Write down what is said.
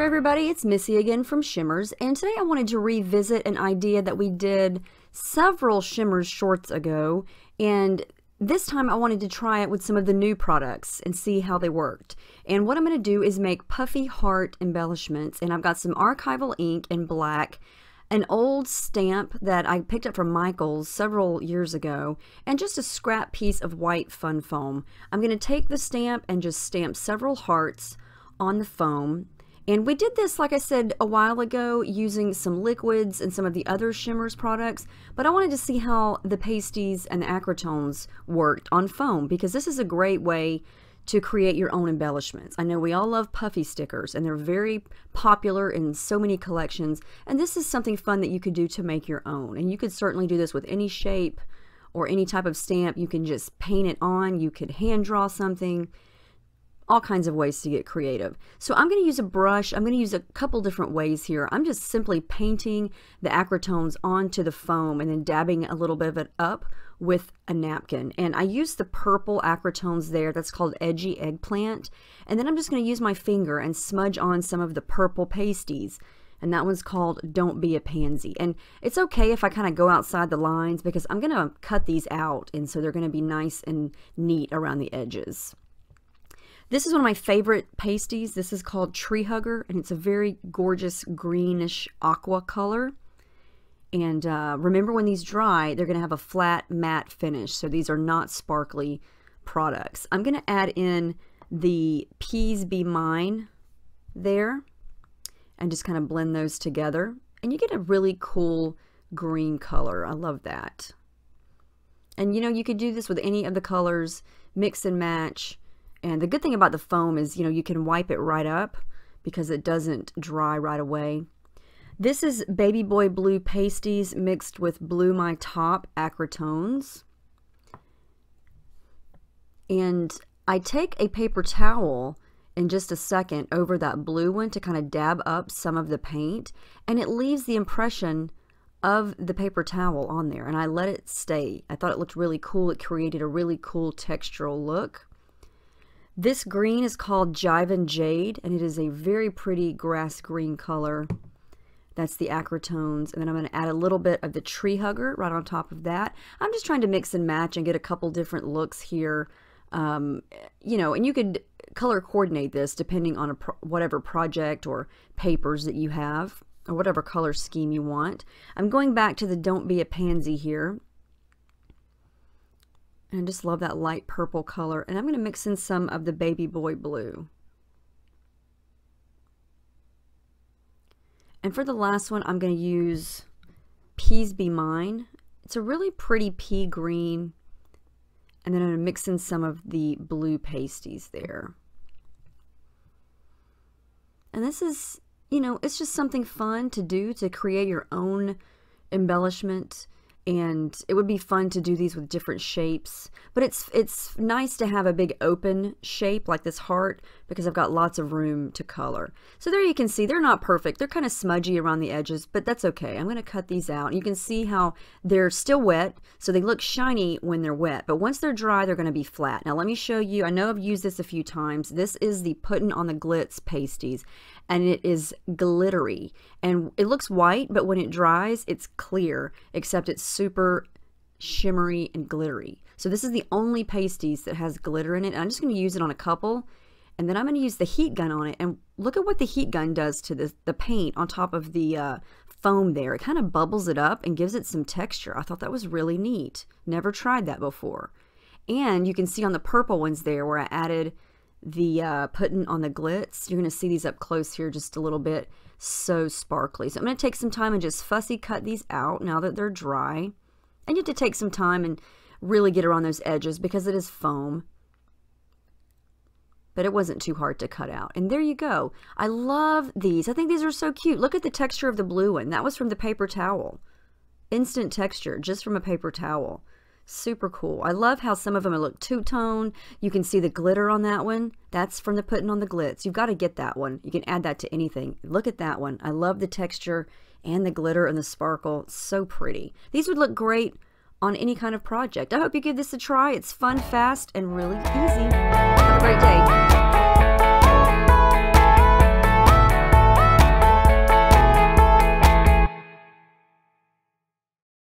there everybody, it's Missy again from Shimmers and today I wanted to revisit an idea that we did several Shimmers shorts ago and this time I wanted to try it with some of the new products and see how they worked. And what I'm going to do is make puffy heart embellishments and I've got some archival ink in black an old stamp that I picked up from Michaels several years ago, and just a scrap piece of white fun foam. I'm going to take the stamp and just stamp several hearts on the foam and we did this, like I said, a while ago using some liquids and some of the other Shimmers products, but I wanted to see how the pasties and the acrotones worked on foam because this is a great way to create your own embellishments. I know we all love puffy stickers and they're very popular in so many collections and this is something fun that you could do to make your own and you could certainly do this with any shape or any type of stamp. You can just paint it on, you could hand draw something all kinds of ways to get creative. So I'm going to use a brush. I'm going to use a couple different ways here. I'm just simply painting the acrotones onto the foam and then dabbing a little bit of it up with a napkin. And I use the purple acrotones there. That's called Edgy Eggplant. And then I'm just going to use my finger and smudge on some of the purple pasties and that one's called Don't Be a Pansy. And it's okay if I kind of go outside the lines because I'm going to cut these out and so they're going to be nice and neat around the edges. This is one of my favorite pasties. This is called Tree Hugger, and it's a very gorgeous greenish aqua color. And uh, remember when these dry, they're going to have a flat matte finish. So these are not sparkly products. I'm going to add in the Peas Be Mine there and just kind of blend those together. And you get a really cool green color. I love that. And you know, you could do this with any of the colors, mix and match. And the good thing about the foam is, you know, you can wipe it right up because it doesn't dry right away. This is Baby Boy Blue Pasties mixed with Blue My Top Acrotones. And I take a paper towel in just a second over that blue one to kind of dab up some of the paint and it leaves the impression of the paper towel on there and I let it stay. I thought it looked really cool. It created a really cool textural look. This green is called Jive and Jade, and it is a very pretty grass green color. That's the acrotones. And then I'm going to add a little bit of the tree hugger right on top of that. I'm just trying to mix and match and get a couple different looks here. Um, you know, and you could color coordinate this depending on pro whatever project or papers that you have or whatever color scheme you want. I'm going back to the don't be a pansy here and I just love that light purple color. And I'm going to mix in some of the Baby Boy Blue. And for the last one, I'm going to use Peas Be Mine. It's a really pretty pea green. And then I'm going to mix in some of the blue pasties there. And this is, you know, it's just something fun to do to create your own embellishment and it would be fun to do these with different shapes but it's it's nice to have a big open shape like this heart because I've got lots of room to color so there you can see they're not perfect they're kind of smudgy around the edges but that's okay I'm gonna cut these out you can see how they're still wet so they look shiny when they're wet but once they're dry they're gonna be flat now let me show you I know I've used this a few times this is the putting on the glitz pasties and it is glittery and it looks white but when it dries it's clear except it's super shimmery and glittery. So this is the only pasties that has glitter in it. I'm just going to use it on a couple. And then I'm going to use the heat gun on it. And look at what the heat gun does to the, the paint on top of the uh, foam there. It kind of bubbles it up and gives it some texture. I thought that was really neat. Never tried that before. And you can see on the purple ones there where I added the uh, putting on the glitz. You're going to see these up close here just a little bit. So sparkly. So I'm going to take some time and just fussy cut these out now that they're dry. And you have to take some time and really get around those edges because it is foam. But it wasn't too hard to cut out. And there you go. I love these. I think these are so cute. Look at the texture of the blue one. That was from the paper towel. Instant texture just from a paper towel. Super cool. I love how some of them look two-tone. You can see the glitter on that one. That's from the putting on the glitz. You've got to get that one. You can add that to anything. Look at that one. I love the texture and the glitter and the sparkle. so pretty. These would look great on any kind of project. I hope you give this a try. It's fun, fast, and really easy.